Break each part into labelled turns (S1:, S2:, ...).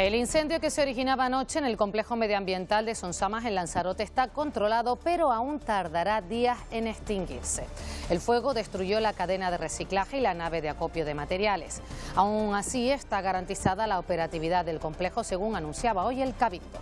S1: El incendio que se originaba anoche en el complejo medioambiental de Sonsamas en Lanzarote está controlado, pero aún tardará días en extinguirse. El fuego destruyó la cadena de reciclaje y la nave de acopio de materiales. Aún así está garantizada la operatividad del complejo, según anunciaba hoy el Cabildo.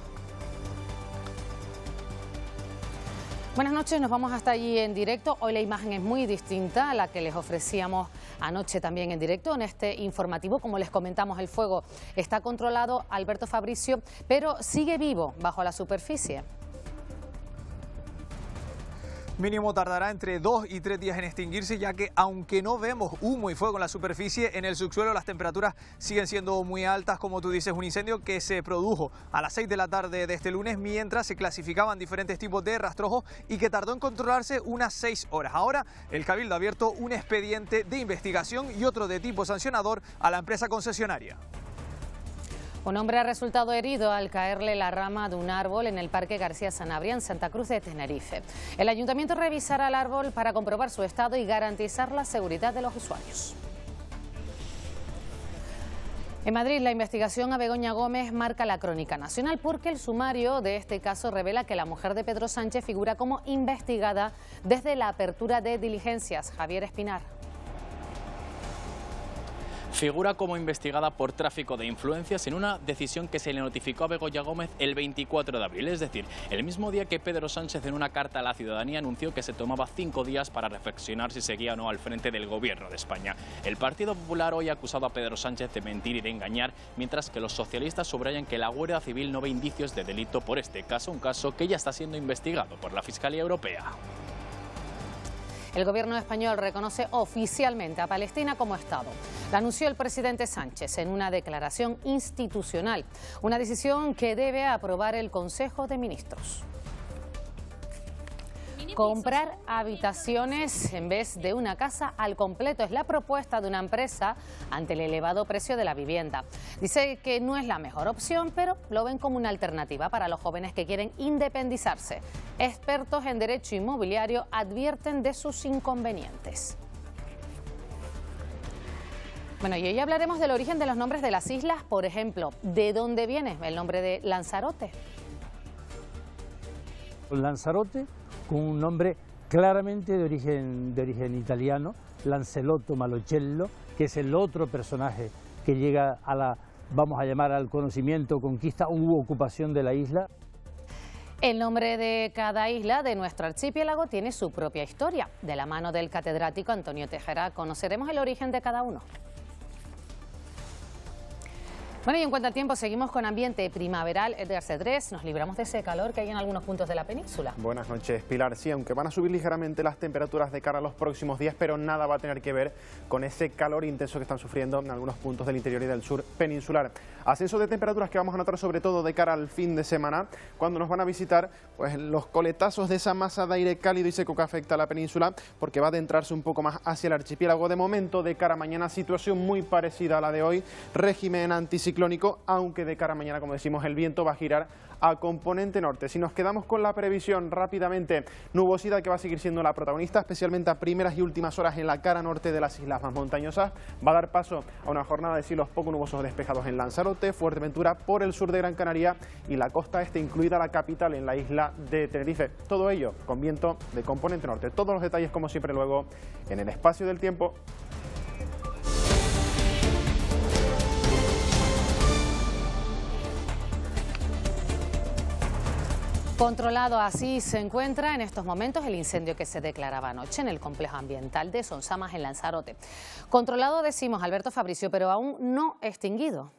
S1: Buenas noches, nos vamos hasta allí en directo. Hoy la imagen es muy distinta a la que les ofrecíamos anoche también en directo en este informativo. Como les comentamos, el fuego está controlado, Alberto Fabricio, pero sigue vivo bajo la superficie.
S2: Mínimo tardará entre dos y tres días en extinguirse, ya que aunque no vemos humo y fuego en la superficie, en el subsuelo las temperaturas siguen siendo muy altas, como tú dices, un incendio que se produjo a las 6 de la tarde de este lunes, mientras se clasificaban diferentes tipos de rastrojos y que tardó en controlarse unas seis horas. Ahora, el Cabildo ha abierto un expediente de investigación y otro de tipo sancionador a la empresa concesionaria.
S1: Un hombre ha resultado herido al caerle la rama de un árbol en el Parque García Sanabria en Santa Cruz de Tenerife. El ayuntamiento revisará el árbol para comprobar su estado y garantizar la seguridad de los usuarios. En Madrid, la investigación a Begoña Gómez marca la crónica nacional porque el sumario de este caso revela que la mujer de Pedro Sánchez figura como investigada desde la apertura de diligencias. Javier Espinar
S3: figura como investigada por tráfico de influencias en una decisión que se le notificó a Begoya Gómez el 24 de abril, es decir, el mismo día que Pedro Sánchez en una carta a la ciudadanía anunció que se tomaba cinco días para reflexionar si seguía o no al frente del gobierno de España. El Partido Popular hoy ha acusado a Pedro Sánchez de mentir y de engañar, mientras que los socialistas subrayan que la Guardia Civil no ve indicios de delito por este caso, un caso que ya está siendo investigado por la Fiscalía Europea.
S1: El gobierno español reconoce oficialmente a Palestina como Estado. La anunció el presidente Sánchez en una declaración institucional, una decisión que debe aprobar el Consejo de Ministros. Comprar habitaciones en vez de una casa al completo es la propuesta de una empresa ante el elevado precio de la vivienda. Dice que no es la mejor opción, pero lo ven como una alternativa para los jóvenes que quieren independizarse. Expertos en derecho inmobiliario advierten de sus inconvenientes. Bueno, y hoy hablaremos del origen de los nombres de las islas, por ejemplo, ¿de dónde viene el nombre de Lanzarote?
S4: Lanzarote con un nombre claramente de origen, italiano, Lancelotto Malocello, que es el otro personaje que llega a la, vamos a llamar al conocimiento, conquista u ocupación de la isla.
S1: El nombre de cada isla de nuestro archipiélago tiene su propia historia. De la mano del catedrático Antonio Tejera conoceremos el origen de cada uno. Bueno, y en cuanto al tiempo, seguimos con ambiente primaveral. Edgar C3, nos libramos de ese calor que hay en algunos puntos de la península.
S5: Buenas noches, Pilar. Sí, aunque van a subir ligeramente las temperaturas de cara a los próximos días, pero nada va a tener que ver con ese calor intenso que están sufriendo en algunos puntos del interior y del sur peninsular. Ascenso de temperaturas que vamos a notar sobre todo de cara al fin de semana, cuando nos van a visitar pues, los coletazos de esa masa de aire cálido y seco que afecta a la península, porque va a adentrarse un poco más hacia el archipiélago. De momento, de cara a mañana, situación muy parecida a la de hoy, régimen anticiclónico, aunque de cara a mañana, como decimos, el viento va a girar a componente norte. Si nos quedamos con la previsión rápidamente, nubosidad que va a seguir siendo la protagonista, especialmente a primeras y últimas horas en la cara norte de las islas más montañosas, va a dar paso a una jornada de cielos poco nubosos despejados en Lanzarote, Fuerteventura por el sur de Gran Canaria y la costa este, incluida la capital en la isla de Tenerife. Todo ello con viento de componente norte. Todos los detalles, como siempre, luego en el espacio del tiempo
S1: Controlado así se encuentra en estos momentos el incendio que se declaraba anoche en el complejo ambiental de Sonsamas en Lanzarote. Controlado decimos Alberto Fabricio, pero aún no extinguido.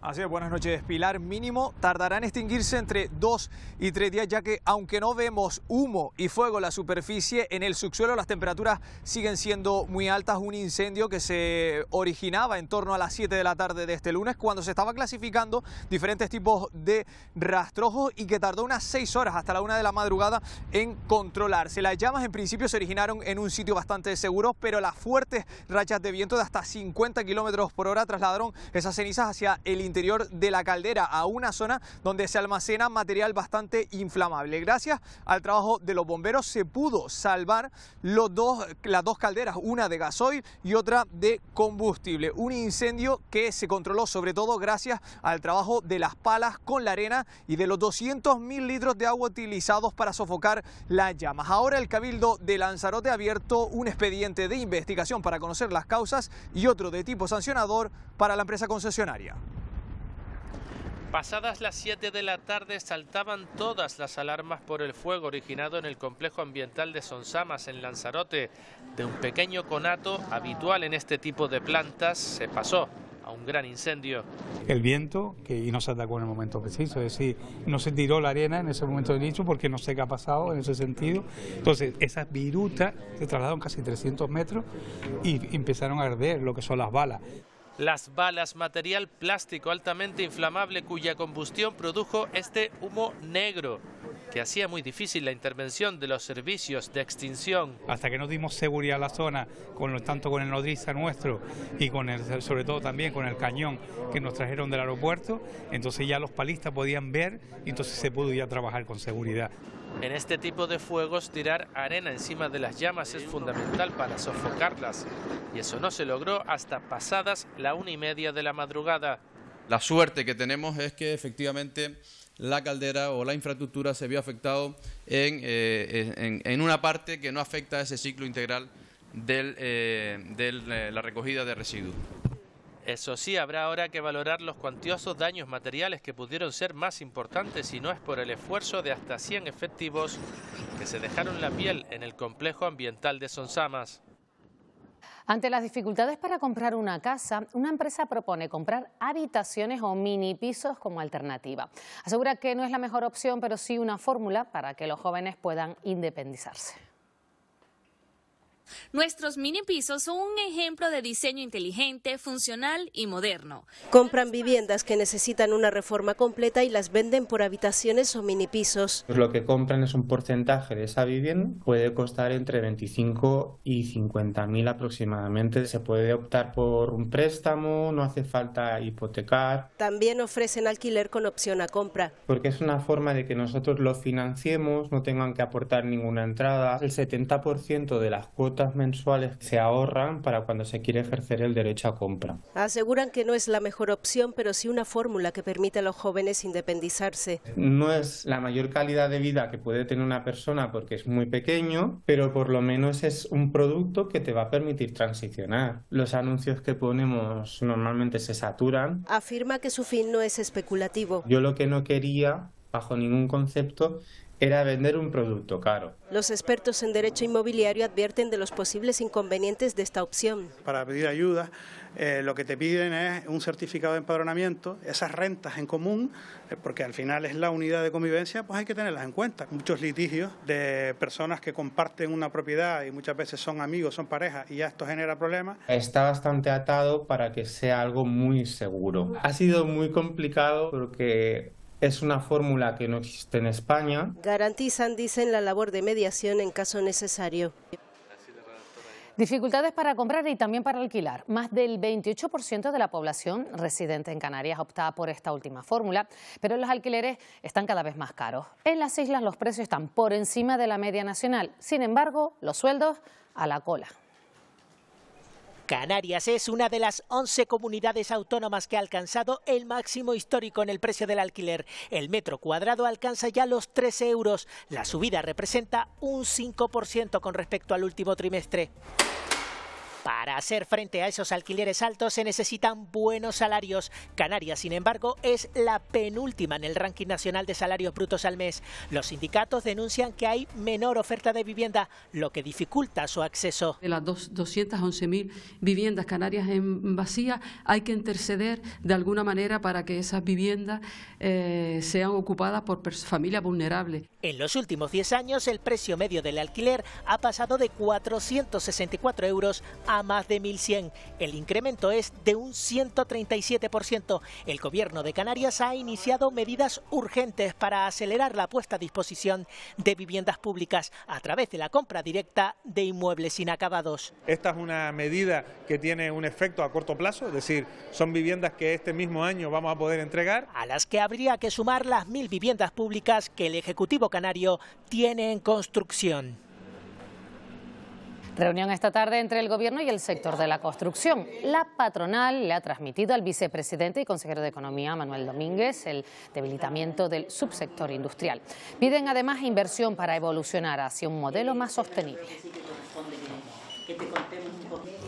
S2: Así es, buenas noches. Pilar mínimo tardará en extinguirse entre 2 y tres días, ya que aunque no vemos humo y fuego en la superficie, en el subsuelo las temperaturas siguen siendo muy altas. Un incendio que se originaba en torno a las 7 de la tarde de este lunes, cuando se estaba clasificando diferentes tipos de rastrojos y que tardó unas 6 horas hasta la 1 de la madrugada en controlarse. Las llamas en principio se originaron en un sitio bastante seguro, pero las fuertes rachas de viento de hasta 50 kilómetros por hora trasladaron esas cenizas hacia el interior de la caldera, a una zona donde se almacena material bastante inflamable. Gracias al trabajo de los bomberos se pudo salvar las dos calderas, una de gasoil y otra de combustible. Un incendio que se controló sobre todo gracias al trabajo de las palas con la arena y de los 200.000 litros de agua utilizados para sofocar las llamas. Ahora el Cabildo de Lanzarote ha abierto un expediente de investigación para conocer las causas y otro de tipo sancionador para la empresa concesionaria.
S6: Pasadas las 7 de la tarde saltaban todas las alarmas por el fuego originado en el complejo ambiental de Sonsamas en Lanzarote. De un pequeño conato habitual en este tipo de plantas se pasó a un gran incendio.
S4: El viento, que no se atacó en el momento preciso, es decir, no se tiró la arena en ese momento de nicho porque no sé qué ha pasado en ese sentido. Entonces, esas virutas se trasladaron casi 300 metros y empezaron a arder lo que son las balas
S6: las balas, material plástico altamente inflamable cuya combustión produjo este humo negro que hacía muy difícil la intervención de los servicios de extinción.
S4: Hasta que nos dimos seguridad a la zona, con, lo tanto con el nodriza nuestro y con el, sobre todo también con el cañón que nos trajeron del aeropuerto, entonces ya los palistas podían ver y entonces se pudo ya trabajar con seguridad.
S6: En este tipo de fuegos tirar arena encima de las llamas es fundamental para sofocarlas y eso no se logró hasta pasadas la una y media de la madrugada. La suerte que tenemos es que efectivamente la caldera o la infraestructura se vio afectado en, eh, una parte que no afecta a ese ciclo integral de eh, eh, la recogida de residuos. Eso sí, habrá ahora que valorar los cuantiosos daños materiales que pudieron ser más importantes si no es por el esfuerzo de hasta 100 efectivos que se dejaron la piel en el complejo ambiental de Sonsamas.
S1: Ante las dificultades para comprar una casa, una empresa propone comprar habitaciones o mini pisos como alternativa. Asegura que no es la mejor opción, pero sí una fórmula para que los jóvenes puedan independizarse.
S7: Nuestros mini pisos son un ejemplo de diseño inteligente, funcional y
S8: moderno. Compran viviendas que necesitan una reforma completa y las venden por habitaciones o mini pisos. Pues
S5: lo que compran es un porcentaje de esa vivienda, puede costar entre 25 y 50 mil aproximadamente. Se puede optar por un préstamo, no hace falta hipotecar.
S8: También ofrecen alquiler con opción a compra.
S5: Porque es una forma de que nosotros lo financiemos, no tengan que aportar ninguna entrada. El 70% de las cuotas mensuales se ahorran para cuando se quiere ejercer el derecho a compra.
S8: Aseguran que no es la mejor opción, pero sí una fórmula que permite a los jóvenes independizarse.
S5: No es la mayor calidad de vida que puede tener una persona porque es muy pequeño, pero por lo menos es un producto que te va a permitir transicionar. Los anuncios que ponemos normalmente se saturan.
S8: Afirma que su fin no es especulativo.
S5: Yo lo que no quería, bajo ningún concepto, era vender un producto caro.
S8: Los expertos en derecho inmobiliario advierten de los posibles inconvenientes de esta opción.
S9: Para pedir ayuda, eh, lo que te piden es un certificado de empadronamiento, esas rentas en común, eh, porque al final es la unidad de convivencia, pues hay que tenerlas en cuenta. Muchos litigios de personas que comparten una propiedad y muchas veces son amigos, son parejas, y ya esto genera problemas.
S5: Está bastante atado para que sea algo muy seguro. Ha sido muy complicado porque es una fórmula que no existe en España.
S1: Garantizan, dicen, la labor de mediación en caso necesario. Dificultades para comprar y también para alquilar. Más del 28% de la población residente en Canarias opta por esta última fórmula, pero los alquileres están cada vez más caros. En las islas los precios están por encima de la media nacional, sin embargo, los sueldos a la cola.
S10: Canarias es una de las 11 comunidades autónomas que ha alcanzado el máximo histórico en el precio del alquiler. El metro cuadrado alcanza ya los 13 euros. La subida representa un 5% con respecto al último trimestre. Para hacer frente a esos alquileres altos se necesitan buenos salarios. Canarias, sin embargo, es la penúltima en el ranking nacional de salarios brutos al mes. Los sindicatos denuncian que hay menor oferta de vivienda, lo que dificulta su acceso. De las 211.000 viviendas canarias en vacía, hay que
S8: interceder de alguna manera para que esas viviendas eh, sean ocupadas por familias
S1: vulnerables.
S10: En los últimos 10 años, el precio medio del alquiler ha pasado de 464 euros a más de 1.100. El incremento es de un 137%. El gobierno de Canarias ha iniciado medidas urgentes para acelerar la puesta a disposición de viviendas públicas a través de la compra directa de inmuebles inacabados. Esta es una medida que tiene un efecto a corto plazo, es decir, son viviendas que este mismo año vamos a poder entregar. A las que habría que sumar las mil viviendas públicas que el Ejecutivo Canario tiene en construcción.
S1: Reunión esta tarde entre el gobierno y el sector de la construcción. La patronal le ha transmitido al vicepresidente y consejero de Economía, Manuel Domínguez, el debilitamiento del subsector industrial. Piden además inversión para evolucionar hacia un modelo más sostenible.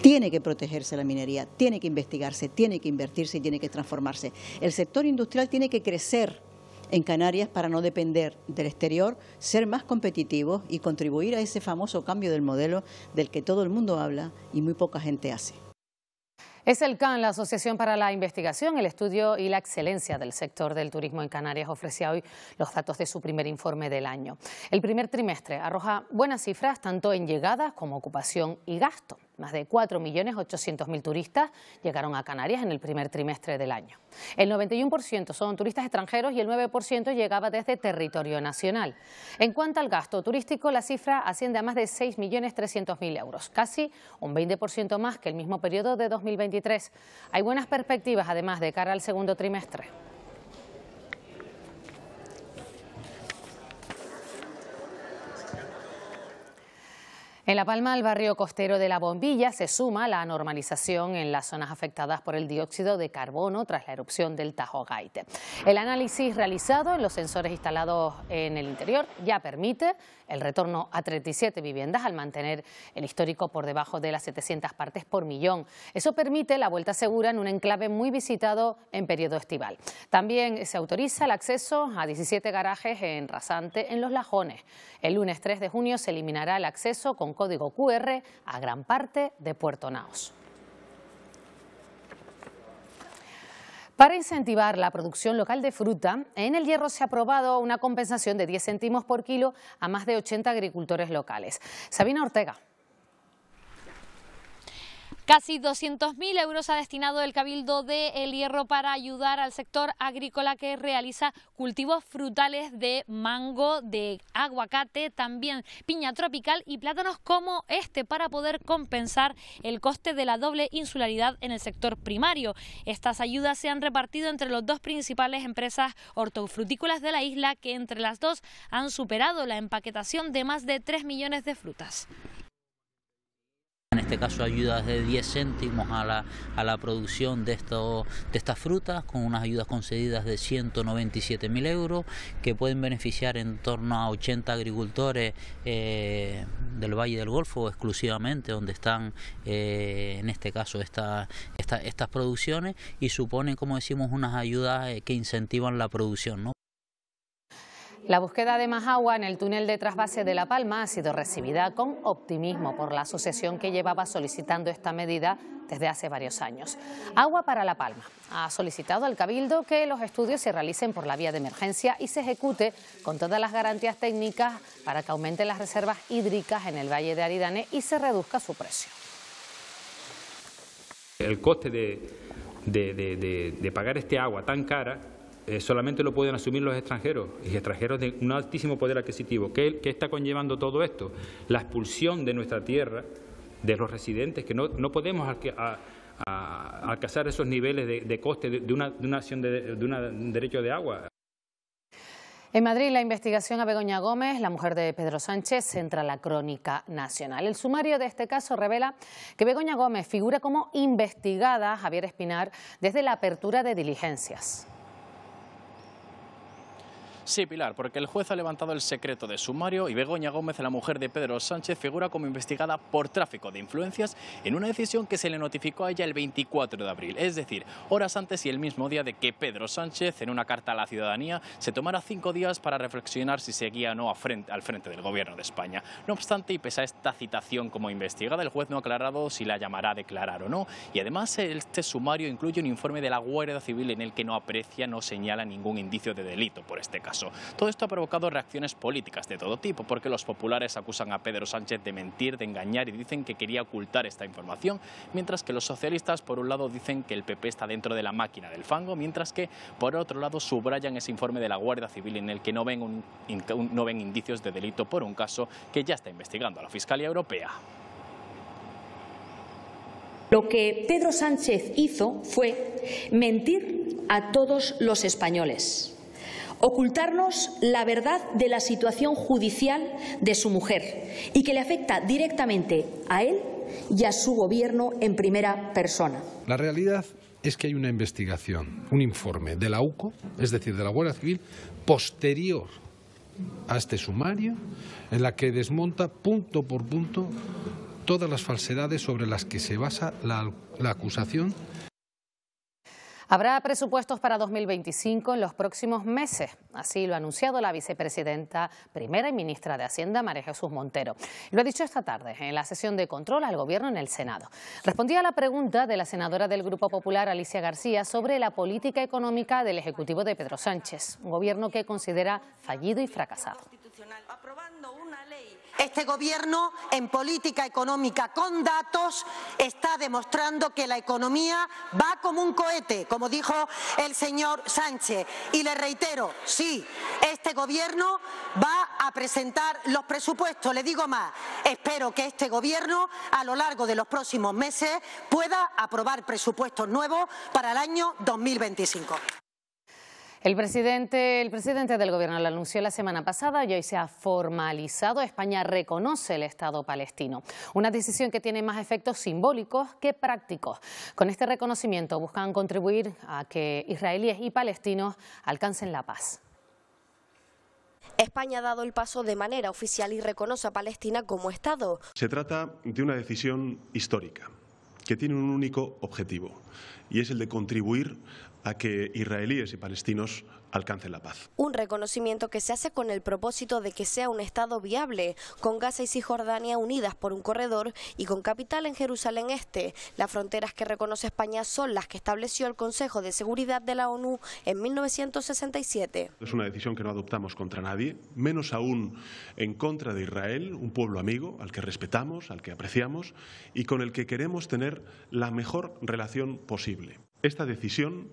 S1: Tiene que protegerse la minería, tiene que investigarse, tiene que invertirse
S8: y tiene que transformarse. El sector industrial tiene que crecer en Canarias para no depender del exterior, ser más competitivos y contribuir a ese famoso cambio del modelo del que todo el mundo habla y muy poca gente hace.
S1: Es el CAN, la Asociación para la Investigación, el Estudio y la Excelencia del Sector del Turismo en Canarias, ofrecía hoy los datos de su primer informe del año. El primer trimestre arroja buenas cifras tanto en llegadas como ocupación y gasto. Más de 4.800.000 turistas llegaron a Canarias en el primer trimestre del año. El 91% son turistas extranjeros y el 9% llegaba desde territorio nacional. En cuanto al gasto turístico, la cifra asciende a más de 6.300.000 euros, casi un 20% más que el mismo periodo de 2023. Hay buenas perspectivas además de cara al segundo trimestre. En La Palma, el barrio costero de La Bombilla se suma la normalización en las zonas afectadas por el dióxido de carbono tras la erupción del Tajo Gaite. El análisis realizado en los sensores instalados en el interior ya permite el retorno a 37 viviendas al mantener el histórico por debajo de las 700 partes por millón. Eso permite la vuelta segura en un enclave muy visitado en periodo estival. También se autoriza el acceso a 17 garajes en Rasante, en Los Lajones. El lunes 3 de junio se eliminará el acceso con código QR a gran parte de Puerto Naos. Para incentivar la producción local de fruta, en El Hierro se ha aprobado una compensación de 10 céntimos por kilo a más de 80 agricultores locales. Sabina Ortega
S7: Casi 200.000 euros ha destinado el Cabildo de El Hierro para ayudar al sector agrícola que realiza cultivos frutales de mango, de aguacate, también piña tropical y plátanos como este para poder compensar el coste de la doble insularidad en el sector primario. Estas ayudas se han repartido entre los dos principales empresas hortofrutícolas de la isla que entre las dos han superado la empaquetación de más de 3 millones de frutas.
S5: En este caso ayudas de 10 céntimos a la, a la producción de, estos de estas frutas, con unas ayudas concedidas de 197.000 euros, que pueden beneficiar en torno a 80 agricultores eh, del Valle del Golfo exclusivamente, donde están eh, en este caso estas producciones y suponen, como decimos, unas ayudas eh, que incentivan la producción. ¿no?
S1: La búsqueda de más agua en el túnel de trasvase de La Palma ha sido recibida con optimismo por la asociación que llevaba solicitando esta medida desde hace varios años. Agua para La Palma ha solicitado al Cabildo que los estudios se realicen por la vía de emergencia y se ejecute con todas las garantías técnicas para que aumenten las reservas hídricas en el Valle de Aridane y se reduzca su precio.
S3: El coste de, de pagar este agua tan cara eh, solamente lo pueden asumir los extranjeros, y extranjeros de un altísimo poder adquisitivo. ¿Qué, está conllevando todo esto? La expulsión de nuestra tierra, de los residentes, que no, podemos alcanzar esos niveles de, coste de, una, de, una, acción de, un derecho de agua.
S1: En Madrid, la investigación a Begoña Gómez, la mujer de Pedro Sánchez, centra la crónica nacional. El sumario de este caso revela que Begoña Gómez figura como investigada, Javier Espinar, desde la apertura de diligencias.
S3: Sí, Pilar, porque el juez ha levantado el secreto de sumario y Begoña Gómez, la mujer de Pedro Sánchez, figura como investigada por tráfico de influencias en una decisión que se le notificó a ella el 24 de abril, es decir, horas antes y el mismo día de que Pedro Sánchez, en una carta a la ciudadanía, se tomara cinco días para reflexionar si seguía o no al frente del gobierno de España. No obstante, y pese a esta citación como investigada, el juez no ha aclarado si la llamará a declarar o no, y además este sumario incluye un informe de la Guardia Civil en el que no aprecia, no señala ningún indicio de delito por este caso. Todo esto ha provocado reacciones políticas de todo tipo, porque los populares acusan a Pedro Sánchez de mentir, de engañar y dicen que quería ocultar esta información, mientras que los socialistas, por un lado, dicen que el PP está dentro de la máquina del fango, mientras que, por otro lado, subrayan ese informe de la Guardia Civil en el que no ven, no ven indicios de delito por un caso que ya está investigando la Fiscalía Europea.
S7: Lo que Pedro Sánchez hizo fue mentir a todos los españoles ocultarnos la verdad de la situación judicial de su mujer y que le afecta directamente a él y a su gobierno en primera persona.
S2: La realidad es que hay una
S4: investigación, un informe de la UCO, es decir, de la Guardia Civil, posterior a este sumario, en la que desmonta punto por punto todas las falsedades sobre las que se basa la, acusación
S1: Habrá presupuestos para 2025 en los próximos meses, así lo ha anunciado la vicepresidenta primera y ministra de Hacienda, María Jesús Montero. Lo ha dicho esta tarde en la sesión de control al Gobierno en el Senado. Respondía a la pregunta de la senadora del Grupo Popular, Alicia García, sobre la política económica del Ejecutivo de Pedro Sánchez, un gobierno que considera fallido y fracasado. Este Gobierno, en política económica con datos, está demostrando que la economía va como un cohete, como dijo el señor Sánchez. Y le reitero, sí, este Gobierno va a presentar los presupuestos. Le digo más, espero que este Gobierno, a lo largo de los próximos meses, pueda aprobar presupuestos nuevos para el año 2025. El presidente, del gobierno lo anunció la semana pasada y hoy se ha formalizado. España reconoce el Estado palestino. Una decisión que tiene más efectos simbólicos que prácticos. Con este reconocimiento buscan contribuir a que israelíes y palestinos alcancen la paz.
S11: España ha dado el paso de manera oficial y reconoce a Palestina como Estado.
S8: Se trata de una decisión histórica que tiene un único objetivo y es el de contribuir a que israelíes y palestinos alcancen la paz.
S11: Un reconocimiento que se hace con el propósito de que sea un Estado viable, con Gaza y Cisjordania unidas por un corredor y con capital en Jerusalén Este. Las fronteras que reconoce España son las que estableció el Consejo de Seguridad de la ONU en 1967.
S8: Es una decisión que no adoptamos contra nadie, menos aún en contra de Israel, un pueblo amigo al que respetamos, al que apreciamos y con el que queremos tener la mejor relación posible. Esta decisión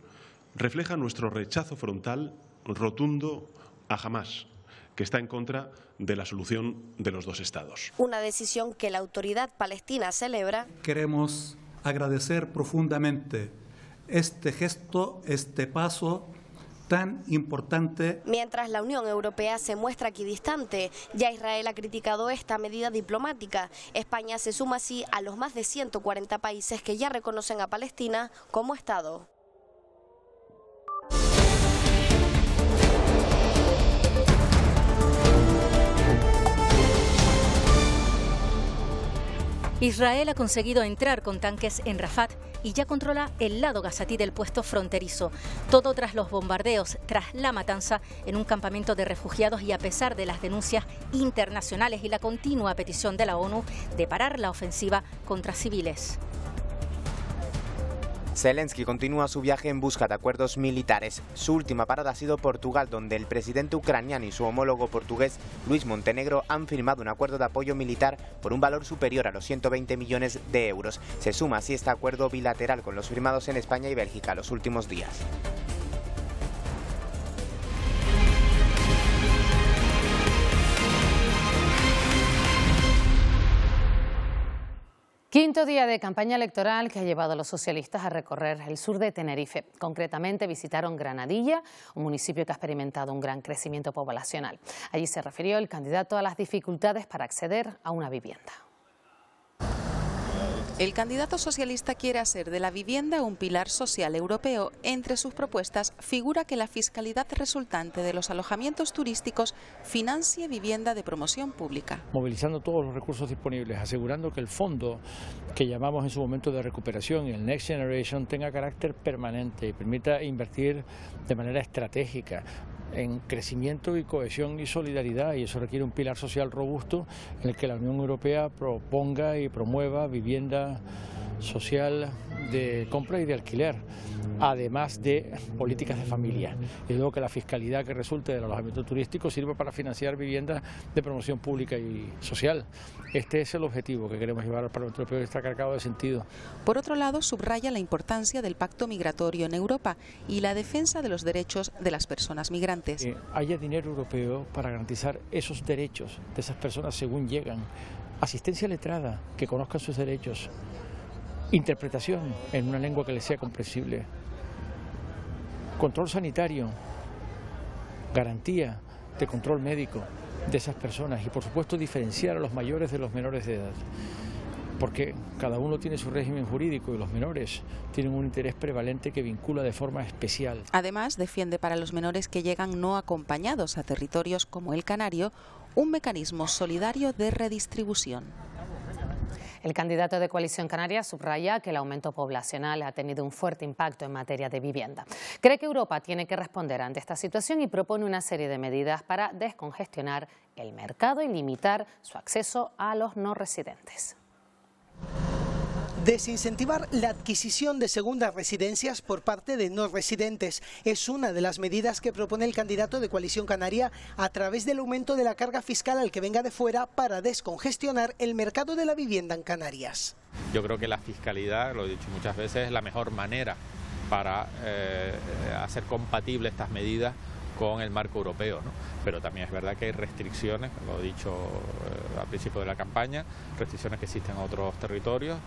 S8: refleja nuestro rechazo frontal rotundo a Hamas, que está en contra de la solución de los dos estados.
S11: Una decisión que la autoridad palestina celebra.
S5: Queremos agradecer profundamente este gesto, este paso tan importante.
S11: Mientras la Unión Europea se muestra aquí distante, ya Israel ha criticado esta medida diplomática. España se suma así a los más de 140 países que ya reconocen a Palestina como Estado.
S8: Israel ha conseguido entrar con tanques en Rafat y ya controla el lado gazatí del puesto fronterizo. Todo tras los bombardeos, tras la matanza en un campamento de refugiados y a pesar de las denuncias internacionales y la continua petición de la ONU de parar la ofensiva contra civiles.
S5: Zelensky continúa su viaje en busca de acuerdos militares. Su última parada ha sido Portugal, donde el presidente ucraniano y su homólogo portugués, Luis Montenegro, han firmado un acuerdo de apoyo militar por un valor superior a los 120 millones de euros. Se suma así este acuerdo bilateral con los firmados en España y Bélgica los últimos
S10: días.
S1: Quinto día de campaña electoral que ha llevado a los socialistas a recorrer el sur de Tenerife. Concretamente visitaron Granadilla, un municipio que ha experimentado un gran crecimiento poblacional. Allí se refirió el candidato a las dificultades para acceder a una vivienda. El candidato socialista quiere hacer de la vivienda un pilar social europeo. Entre sus propuestas figura que la fiscalidad resultante de los alojamientos turísticos
S8: financie vivienda de promoción pública.
S9: Movilizando todos los recursos disponibles, asegurando que el fondo que llamamos en su momento de recuperación, el Next Generation, tenga carácter permanente y permita invertir de manera estratégica en crecimiento y cohesión y solidaridad y eso requiere un pilar social robusto en el que la Unión Europea proponga y promueva vivienda social de compra y de alquiler, además de políticas de familia. Y luego que la fiscalidad que resulte del alojamiento turístico sirva para financiar viviendas de promoción pública y social. Este es el objetivo que queremos llevar al Parlamento
S8: Europeo y está cargado de sentido.
S1: Por otro lado, subraya la importancia del pacto migratorio en Europa
S8: y la defensa de los derechos de las personas migrantes. Que eh, haya dinero europeo para
S9: garantizar esos derechos de esas personas según llegan. Asistencia letrada, que conozcan sus derechos, interpretación en una lengua que le sea comprensible, control sanitario, garantía de control médico de esas personas y por supuesto diferenciar a los mayores de los menores de edad, porque cada uno tiene su régimen jurídico y los menores tienen un interés prevalente que vincula de forma especial.
S1: Además, defiende para los menores que llegan no acompañados a territorios como el Canario un mecanismo solidario de redistribución. El candidato de Coalición Canaria subraya que el aumento poblacional ha tenido un fuerte impacto en materia de vivienda. Cree que Europa tiene que responder ante esta situación y propone una serie de medidas para descongestionar el mercado y limitar su acceso a los no residentes.
S10: Desincentivar la adquisición de segundas residencias por parte de no residentes es una de las medidas que propone el candidato de coalición canaria a través del aumento de la carga fiscal al que venga de fuera para descongestionar el mercado de la vivienda en Canarias.
S6: Yo creo que la fiscalidad, lo he dicho muchas veces, es la mejor manera para eh, hacer compatible estas medidas con el marco europeo. Pero también es verdad que hay restricciones, lo he dicho eh, al principio de la campaña, restricciones que existen en otros territorios,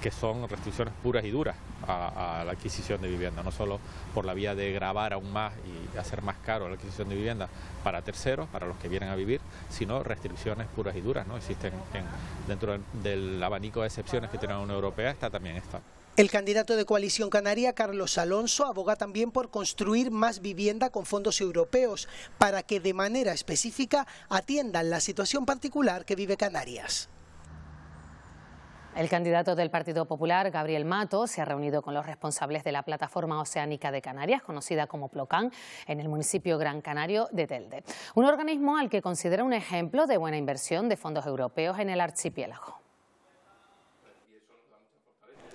S6: que son restricciones puras y duras a, la adquisición de vivienda, no solo por la vía de grabar aún más y hacer más caro la adquisición de vivienda para terceros, para los que vienen a vivir, sino restricciones puras y duras. ¿no? Existen en, dentro del, del abanico de excepciones que tiene la Unión Europea, está también esta.
S10: El candidato de coalición canaria, Carlos Alonso, aboga también por construir más vivienda con fondos europeos para que de manera específica atiendan la situación particular que vive Canarias.
S1: El candidato del Partido Popular, Gabriel Mato, se ha reunido con los responsables de la plataforma oceánica de Canarias, conocida como PLOCAN, en el municipio Gran Canario de Telde, un organismo al que considera un ejemplo de buena inversión de fondos europeos en el archipiélago.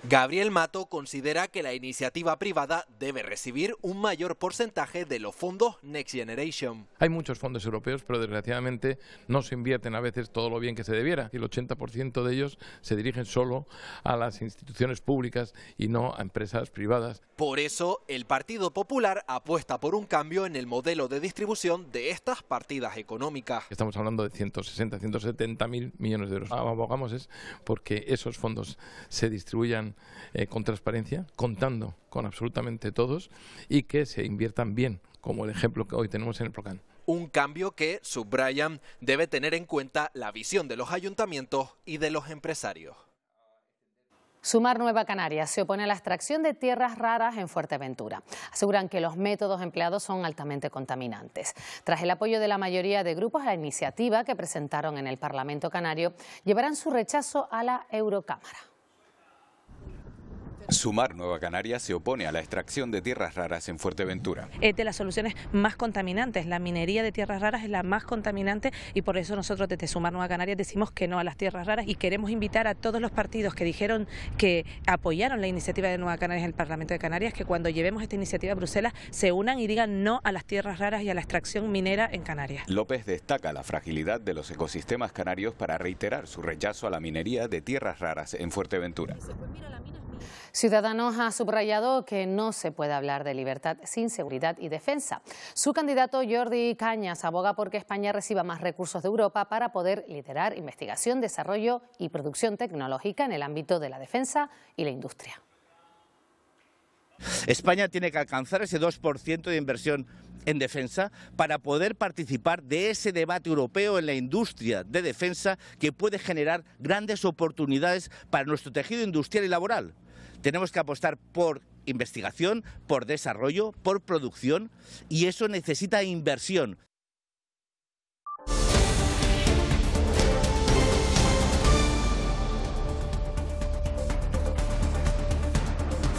S2: Gabriel Mato considera que la iniciativa privada debe recibir un mayor porcentaje de los fondos Next Generation.
S9: Hay muchos fondos europeos, pero desgraciadamente no se invierten a veces todo lo bien que se debiera. El 80% de ellos se dirigen solo a las instituciones públicas y no a empresas privadas.
S2: Por eso, el Partido Popular apuesta por un cambio en el modelo de distribución de estas partidas económicas.
S9: Estamos hablando de 160, 170 mil millones de euros. Abogamos es porque esos fondos se distribuyan eh, con transparencia, contando con absolutamente todos y que se inviertan bien, como el ejemplo que hoy tenemos en el PROCAN
S2: un cambio que, subrayan, debe tener en cuenta la visión de los ayuntamientos y de los empresarios.
S1: Sumar Nueva Canarias se opone a la extracción de tierras raras en Fuerteventura. Aseguran que los métodos empleados son altamente contaminantes. Tras el apoyo de la mayoría de grupos a la iniciativa que presentaron en el Parlamento Canario, llevarán su rechazo a la Eurocámara.
S2: Sumar Nueva Canarias se opone a la extracción de tierras raras en Fuerteventura.
S7: Es de las soluciones más contaminantes. La minería de tierras raras es la más contaminante y por eso nosotros desde Sumar Nueva Canarias decimos que no a las tierras raras y queremos invitar a todos los partidos que dijeron que apoyaron la iniciativa de Nueva Canarias en el Parlamento de Canarias que cuando llevemos esta iniciativa a Bruselas se unan y digan no a las tierras raras y a la extracción minera en Canarias.
S9: López destaca
S2: la fragilidad de los ecosistemas canarios para reiterar su rechazo a la minería de tierras raras en Fuerteventura. Pues
S1: Ciudadanos ha subrayado que no se puede hablar de libertad sin seguridad y defensa. Su candidato Jordi Cañas aboga porque España reciba más recursos de Europa para poder liderar investigación, desarrollo y producción tecnológica en el ámbito de la defensa y la industria.
S6: España tiene que alcanzar ese 2% de inversión en defensa para poder participar de ese debate europeo en la industria de defensa que puede generar grandes oportunidades para nuestro tejido industrial y laboral. Tenemos que apostar por investigación, por desarrollo, por producción y eso necesita inversión.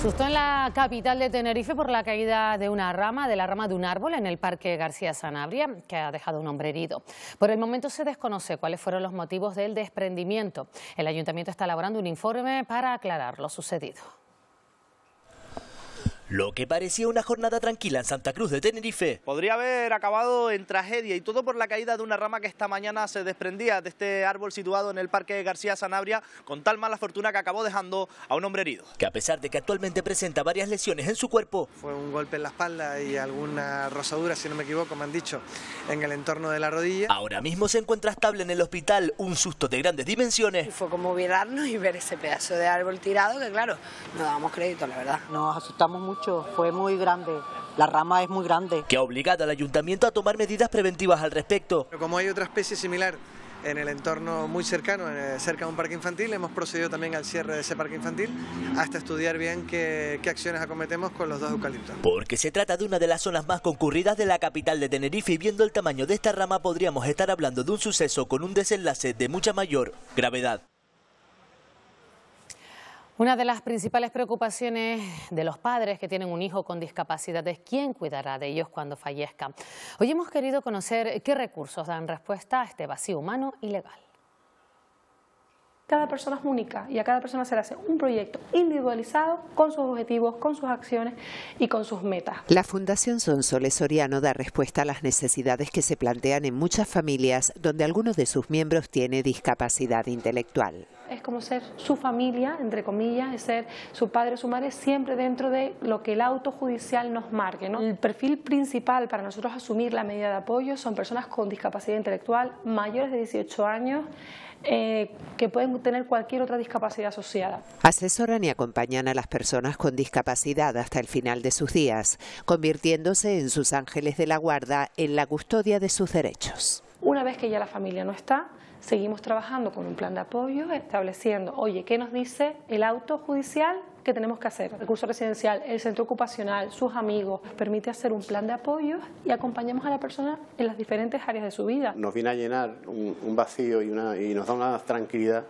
S1: Susto en la capital de Tenerife por la caída de una rama, de la rama de un árbol en el Parque García Sanabria, que ha dejado un hombre herido. Por el momento se desconoce cuáles fueron los motivos del desprendimiento. El ayuntamiento está elaborando un informe para aclarar lo sucedido.
S10: Lo que parecía una jornada tranquila en Santa Cruz de Tenerife. Podría
S2: haber acabado en tragedia y todo por la caída de una rama que esta mañana se desprendía de este árbol situado en el Parque García Sanabria con tal mala fortuna que acabó dejando
S10: a un hombre herido. Que a pesar de que actualmente presenta varias lesiones en su cuerpo. Fue un
S2: golpe en la espalda y alguna rozadura, si no me equivoco, me han dicho, en el entorno de la rodilla.
S10: Ahora mismo se encuentra estable en el hospital, un susto de grandes dimensiones.
S2: fue como virarnos y ver ese
S7: pedazo de árbol tirado que claro, no damos crédito, la verdad. Nos asustamos mucho fue muy grande.
S2: La rama es muy grande.
S10: Que ha obligado al ayuntamiento a tomar medidas preventivas al respecto. Como
S2: hay otra especie similar en el entorno muy cercano, eh, cerca de un parque infantil. Hemos procedido también al cierre de ese parque infantil hasta estudiar bien qué, acciones acometemos con los dos eucaliptos.
S10: Porque se trata de una de las zonas más concurridas de la capital de Tenerife y viendo el tamaño de esta rama podríamos estar hablando de un suceso con un desenlace de mucha mayor gravedad.
S1: Una de las principales preocupaciones de los padres que tienen un hijo con discapacidad es quién cuidará de ellos cuando fallezcan. Hoy hemos querido conocer qué recursos dan respuesta a este vacío humano y legal.
S7: Cada persona es única y a cada persona se le hace un proyecto individualizado con sus objetivos, con sus acciones y con sus metas.
S1: La Fundación Sonsoles Soriano da respuesta a las necesidades que se plantean en muchas familias donde alguno de sus miembros tiene discapacidad intelectual es como ser su
S7: familia, entre comillas, es ser su padre o su madre, siempre dentro de lo que el auto judicial nos marque. El perfil principal para nosotros asumir la medida de apoyo son personas con discapacidad intelectual mayores de 18 años eh, que pueden tener cualquier otra discapacidad asociada.
S1: Asesoran y acompañan a las personas con discapacidad hasta el final de sus días, convirtiéndose en sus ángeles de la guarda en la custodia de sus derechos.
S7: Una vez que ya la familia no está, Seguimos trabajando con un plan de apoyo, estableciendo, oye, ¿qué nos dice el auto judicial que tenemos que hacer? El curso residencial, el centro ocupacional, sus amigos, permite hacer un plan de apoyo y acompañamos a la persona en las diferentes áreas de su vida. Nos
S4: viene a llenar un, vacío y nos da una tranquilidad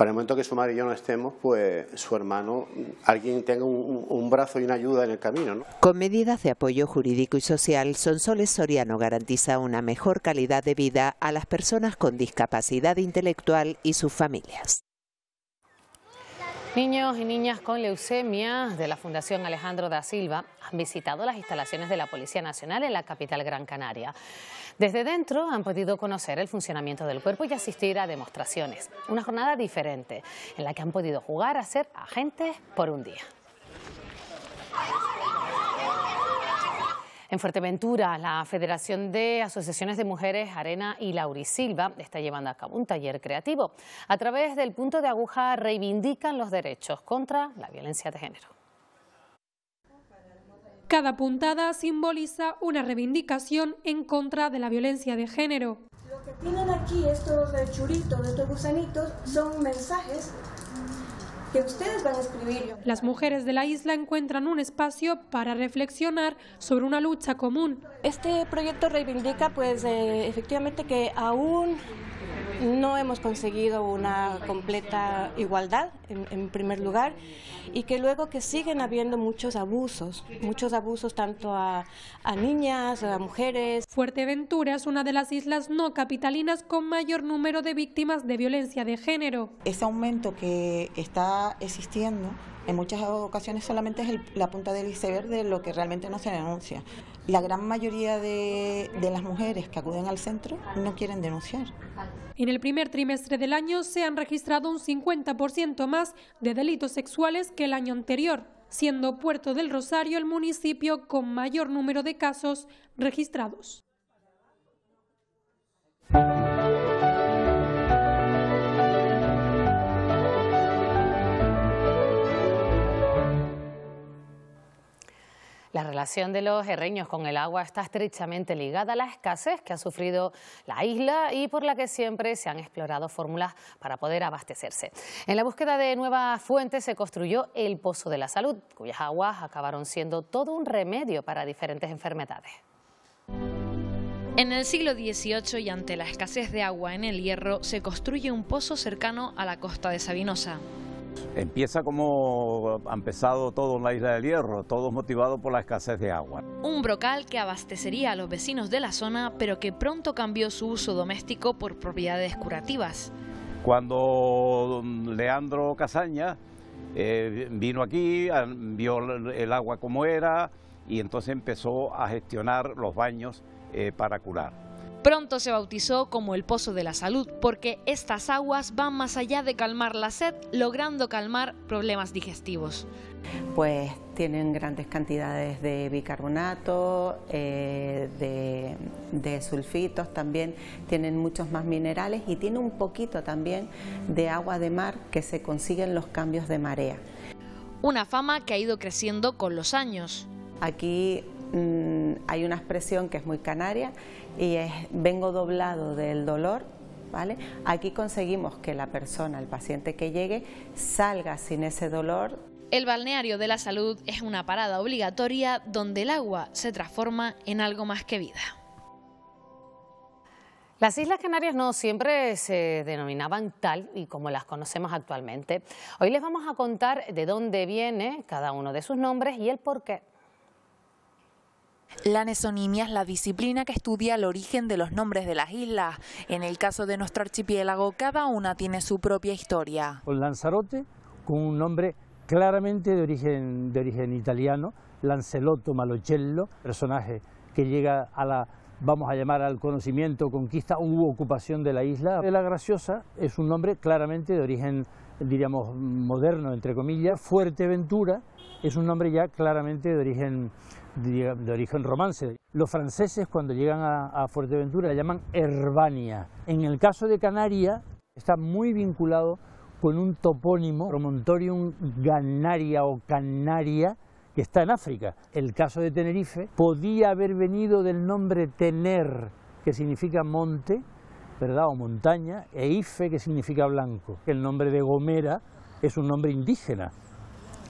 S4: para el momento que su madre y yo no
S5: estemos, pues su hermano, alguien tenga un, brazo y una ayuda en el camino.
S1: Con medidas de apoyo jurídico y social, Sonsoles Soriano garantiza una mejor calidad de vida a las personas con discapacidad intelectual y sus familias. Niños y niñas con leucemia de la Fundación Alejandro da Silva han visitado las instalaciones de la Policía Nacional en la capital Gran Canaria. Desde dentro han podido conocer el funcionamiento del cuerpo y asistir a demostraciones. Una jornada diferente, en la que han podido jugar a ser agentes por un día. En Fuerteventura, la Federación de Asociaciones de Mujeres Arena y Laurisilva está llevando a cabo un taller creativo. A través del punto de aguja reivindican los derechos contra la violencia de género.
S7: Cada puntada simboliza una reivindicación en contra de la violencia de género. Lo que tienen aquí estos churitos, estos gusanitos, son mensajes que ustedes van a escribir. Las mujeres de la isla encuentran un espacio para reflexionar sobre una lucha común. Este proyecto reivindica pues eh, efectivamente que aún no hemos conseguido una completa igualdad, en, primer lugar, y que luego que siguen habiendo muchos abusos, muchos abusos tanto a, a niñas, a mujeres. Fuerteventura es una de las islas no capitalinas con mayor número de víctimas de violencia de género. Ese aumento que está existiendo en muchas ocasiones solamente es la punta del iceberg de lo que realmente no se denuncia. La gran mayoría de, de las mujeres que acuden al centro no quieren denunciar. En el primer trimestre del año se han registrado un 50% más de delitos sexuales que el año anterior, siendo Puerto del Rosario el municipio con mayor número de casos registrados.
S1: La relación de los herreños con el agua está estrechamente ligada a la escasez que ha sufrido la isla y por la que siempre se han explorado fórmulas para poder abastecerse. En la búsqueda de nuevas fuentes se construyó el Pozo de la Salud, cuyas aguas acabaron siendo todo un remedio para diferentes enfermedades.
S7: En el siglo XVIII y ante la escasez de agua en el hierro, se construye un pozo cercano a la costa de Sabinosa.
S9: Empieza como ha empezado todo en la isla del Hierro, todo motivado por la escasez de agua.
S7: Un brocal que abastecería a los vecinos de la zona, pero que pronto cambió su uso doméstico por propiedades curativas.
S9: Cuando mm, Leandro Casaña eh, vino aquí, ah, vio el agua como era y entonces empezó a gestionar los baños eh, para curar.
S7: Pronto se bautizó como el Pozo de la Salud, porque estas aguas van más allá de calmar la sed, logrando calmar problemas digestivos.
S8: Pues tienen grandes cantidades de bicarbonato, eh, de, sulfitos también, tienen muchos más minerales y tiene un poquito también de agua de mar que se consiguen los cambios de marea.
S7: Una fama que ha ido creciendo con los años.
S8: Aquí Mm, hay una expresión que es muy canaria y es vengo doblado del dolor ¿Vale? Aquí conseguimos que la persona, el paciente que llegue, salga sin ese dolor.
S7: El balneario de la salud es una parada obligatoria donde el agua se transforma en algo más que vida.
S1: Las Islas Canarias no siempre se denominaban tal y como las conocemos actualmente. Hoy les vamos a contar de dónde viene cada uno de sus nombres y el por qué. La nesonimia es la disciplina que estudia el origen de los nombres de las islas.
S7: En el caso de nuestro archipiélago, cada una tiene su propia historia.
S4: Lanzarote, con un nombre claramente de origen, de origen italiano, Lancelotto Malocello, personaje que llega a la, vamos a llamar al conocimiento, conquista u ocupación de la isla. La Graciosa es un nombre claramente de origen, diríamos, moderno, entre comillas. Fuerteventura es un nombre ya claramente de origen de, origen romance. Los franceses cuando llegan a, Fuerteventura la llaman Herbania. En el caso de Canaria... está muy vinculado con un topónimo, Promontorium Ganaria o Canaria, que está en África. El caso de Tenerife podía haber venido del nombre Tener, que significa monte, ¿verdad? o montaña, e Ife, que significa blanco. El nombre de Gomera es un nombre indígena,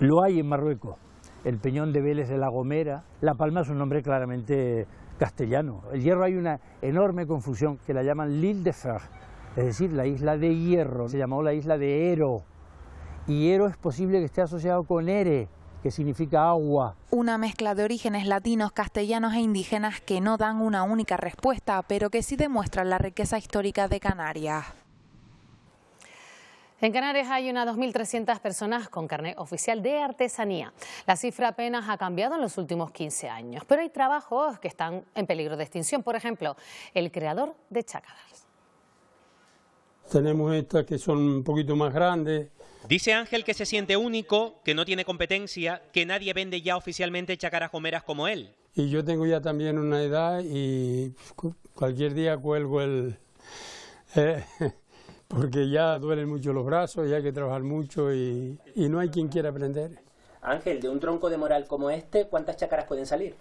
S4: lo hay en Marruecos el Peñón de Vélez de La Gomera. La Palma es un nombre claramente castellano. El hierro hay una enorme confusión que la llaman l'île de fer, es decir, la isla de hierro. Se llamó la isla de Ero. Y Ero es posible que esté asociado con Ere, que significa agua.
S7: Una mezcla de orígenes latinos, castellanos e indígenas que no dan una única respuesta, pero que sí demuestran la riqueza histórica de Canarias.
S1: En Canarias hay unas 2.300 personas con carnet oficial de artesanía. La cifra apenas ha cambiado en los últimos 15 años, pero hay trabajos que están en peligro de extinción. Por ejemplo, el creador de chacadas.
S4: Tenemos estas que son un poquito más grandes.
S10: Dice Ángel que se siente único, que no tiene competencia, que nadie vende ya oficialmente chacaras homeras como él.
S4: Y yo tengo ya también una edad y cualquier día cuelgo el... Eh, porque ya duelen mucho los brazos y hay que trabajar mucho y, no hay quien quiera aprender.
S10: Ángel, de un tronco de moral como este, ¿cuántas chacaras pueden salir?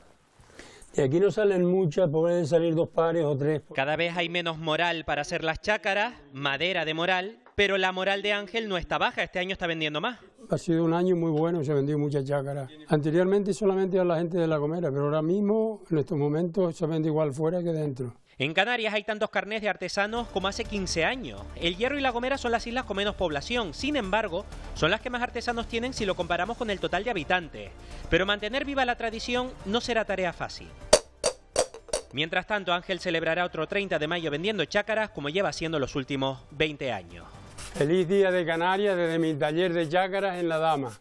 S4: De aquí no salen muchas, pueden salir dos pares o tres.
S10: Cada vez hay menos moral para hacer las chácaras, madera de moral, pero la moral de Ángel no está baja, este año está vendiendo más.
S4: Ha sido un año muy bueno, se vendido muchas chácaras. Anteriormente solamente a la gente de La comera, pero ahora mismo, en estos momentos, se vende igual fuera que dentro.
S10: En Canarias hay tantos carnés de artesanos como hace 15 años. El Hierro y La Gomera son las islas con menos población, sin embargo, son las que más artesanos tienen si lo comparamos con el total de habitantes. Pero mantener viva la tradición no será tarea fácil. Mientras tanto, Ángel celebrará otro 30 de mayo vendiendo chácaras como lleva haciendo los últimos 20 años.
S5: Feliz día de Canarias desde mi taller de chácaras en La Dama.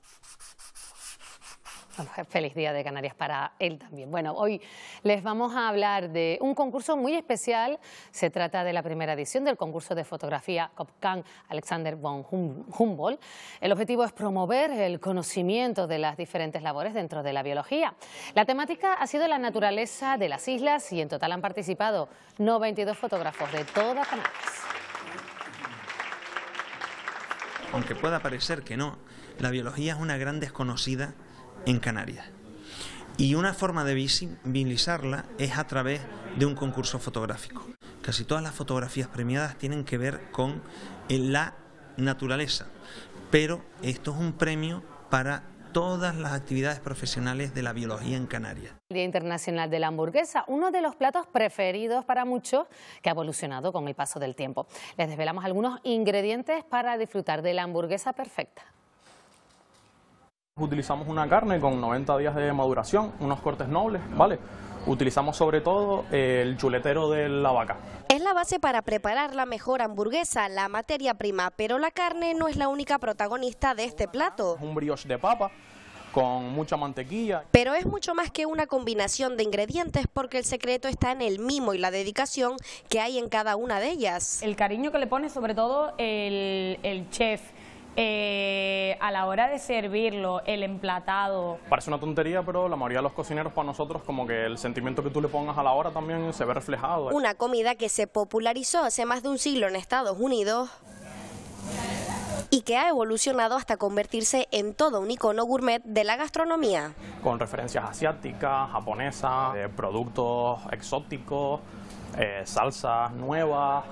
S1: Feliz día de Canarias para él también. Bueno, hoy les vamos a hablar de un concurso muy especial. Se trata de la primera edición del concurso de fotografía Copcan Alexander von Humboldt. El objetivo es promover el conocimiento de las diferentes labores dentro de la biología. La temática ha sido la naturaleza de las islas y en total han participado 92 fotógrafos de toda Canarias.
S5: Aunque pueda parecer que no, la biología es una gran desconocida en Canarias. Y una forma de visibilizarla es a través de un concurso fotográfico. Casi todas las fotografías premiadas tienen que ver con eh, la naturaleza, pero esto es un premio para todas las actividades profesionales de la biología en Canarias.
S1: El Día Internacional de la Hamburguesa, uno de los platos preferidos para muchos que ha evolucionado con el paso del tiempo. Les desvelamos algunos ingredientes para disfrutar de la hamburguesa perfecta.
S3: Utilizamos una carne con 90 días de maduración, unos cortes nobles, ¿vale? Utilizamos sobre todo eh, el chuletero de la vaca.
S11: Es la base para preparar la mejor hamburguesa, la materia prima, pero la carne no es la única protagonista de este plato. Es
S3: un brioche de papa con mucha mantequilla.
S11: Pero es mucho más que una combinación de ingredientes porque el secreto está en el mimo y la dedicación que hay en cada una de ellas. El cariño que le pone sobre todo el, el chef eh, a la hora de servirlo, el emplatado.
S3: Parece una tontería, pero la mayoría de los cocineros para nosotros como que el sentimiento que tú le pongas a la hora también se ve reflejado. Una
S11: comida que se popularizó hace más de un siglo en Estados Unidos y que ha evolucionado hasta convertirse en todo un icono gourmet de la gastronomía.
S3: Con referencias asiáticas, japonesas, eh, productos exóticos, eh, salsas nuevas.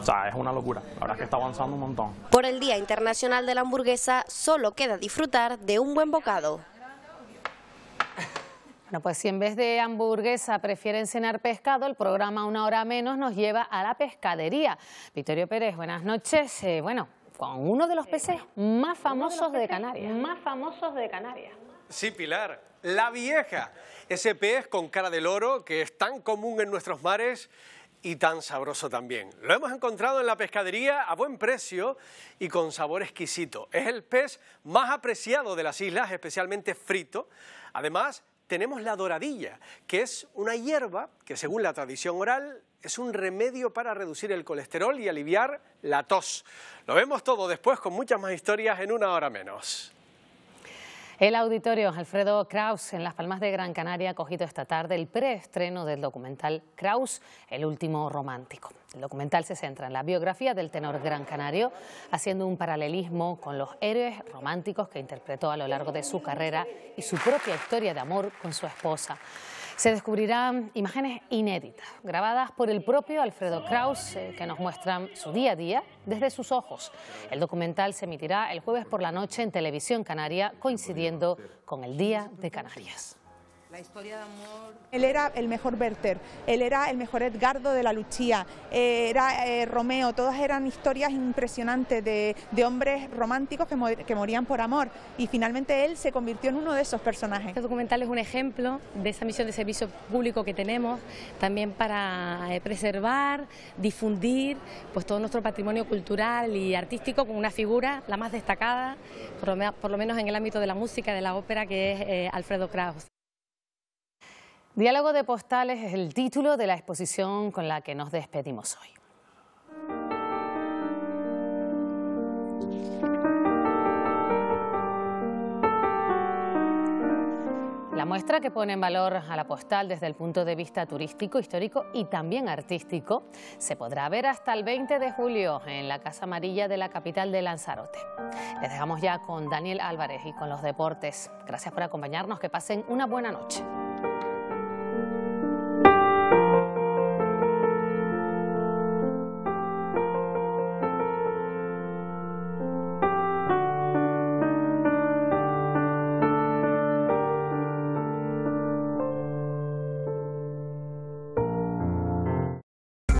S3: O sea, es una locura. La verdad es que está avanzando un montón.
S11: Por el Día Internacional de la Hamburguesa, solo queda disfrutar de un buen bocado. Bueno, pues si en vez
S1: de hamburguesa prefieren cenar pescado, el programa Una Hora Menos nos lleva a la pescadería. Victorio Pérez, buenas noches. Eh, bueno, con uno de los eh, peces más famosos de Canarias. Más famosos de Canarias.
S2: Sí, Pilar. La vieja. Ese pez con cara de loro que es tan común en nuestros mares y tan sabroso también. Lo hemos encontrado en la pescadería a buen precio y con sabor exquisito. Es el pez más apreciado de las islas, especialmente frito. Además, tenemos la doradilla, que es una hierba que según la tradición oral es un remedio para reducir el colesterol y aliviar la tos. Lo vemos todo después con muchas más historias en una hora
S1: menos. El auditorio Alfredo Kraus en Las Palmas de Gran Canaria ha cogido esta tarde el preestreno del documental Kraus, el último romántico. El documental se centra en la biografía del tenor gran canario, haciendo un paralelismo con los héroes románticos que interpretó a lo largo de su carrera y su propia historia de amor con su esposa se descubrirán imágenes inéditas, grabadas por el propio Alfredo Kraus, eh, que nos muestran su día a día desde sus ojos. El documental se emitirá el jueves por la noche en Televisión Canaria, coincidiendo con el Día de Canarias. La historia de amor. Él era el mejor Werther, él era el mejor Edgardo de la Luchía, eh, era
S7: eh, Romeo, todas eran historias impresionantes de, hombres románticos que, morían por amor y finalmente él se convirtió en uno de esos personajes. Este documental es un ejemplo de esa misión de
S1: servicio público que tenemos también para eh, preservar, difundir pues todo nuestro patrimonio cultural y artístico con una figura la más destacada,
S7: por lo, menos en el ámbito de la música, de la ópera, que es Alfredo Kraus.
S1: Diálogo de postales es el título de la exposición con la que nos despedimos hoy. La muestra que pone en valor a la postal desde el punto de vista turístico, histórico y también artístico se podrá ver hasta el 20 de julio en la Casa Amarilla de la capital de Lanzarote. Les dejamos ya con Daniel Álvarez y con los deportes. Gracias por acompañarnos, que pasen una buena noche.